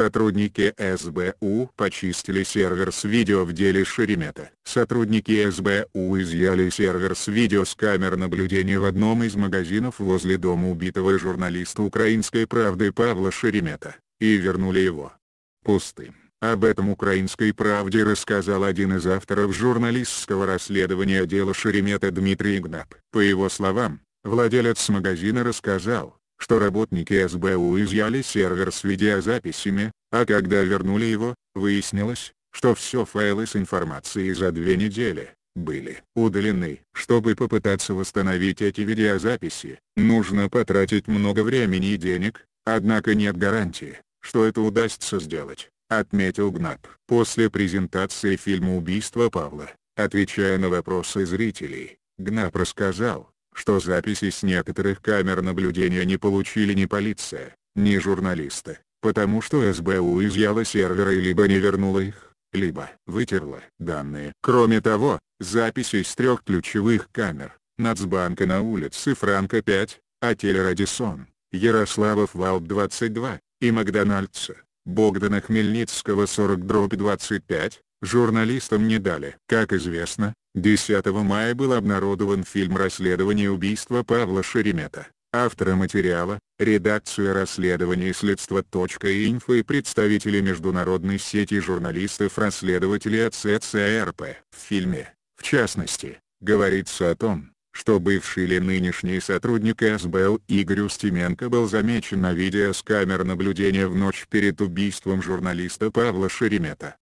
Сотрудники СБУ почистили сервер с видео в деле Шеремета. Сотрудники СБУ изъяли сервер с видео с камер наблюдения в одном из магазинов возле дома убитого журналиста «Украинской правды» Павла Шеремета, и вернули его. Пустым. Об этом «Украинской правде» рассказал один из авторов журналистского расследования дела Шеремета Дмитрий Игнап. По его словам, владелец магазина рассказал, что работники СБУ изъяли сервер с видеозаписями, а когда вернули его, выяснилось, что все файлы с информацией за две недели были удалены. Чтобы попытаться восстановить эти видеозаписи, нужно потратить много времени и денег, однако нет гарантии, что это удастся сделать, отметил Гнап. После презентации фильма «Убийство Павла», отвечая на вопросы зрителей, Гнап рассказал, что записи с некоторых камер наблюдения не получили ни полиция, ни журналисты, потому что СБУ изъяла серверы и либо не вернула их, либо вытерла данные. Кроме того, записи с трех ключевых камер, Нацбанка на улице Франка 5, отель Радисон, Ярославов Вал 22, и Макдональдса, Богдана Хмельницкого 40 дробь 25, журналистам не дали. Как известно, 10 мая был обнародован фильм «Расследование убийства Павла Шеремета». Автора материала, редакцию расследования следства.инфо и представители международной сети журналистов-расследователей АЦЦРП. В фильме, в частности, говорится о том, что бывший или нынешний сотрудник СБЛ Игорь Устименко был замечен на видео с камер наблюдения в ночь перед убийством журналиста Павла Шеремета.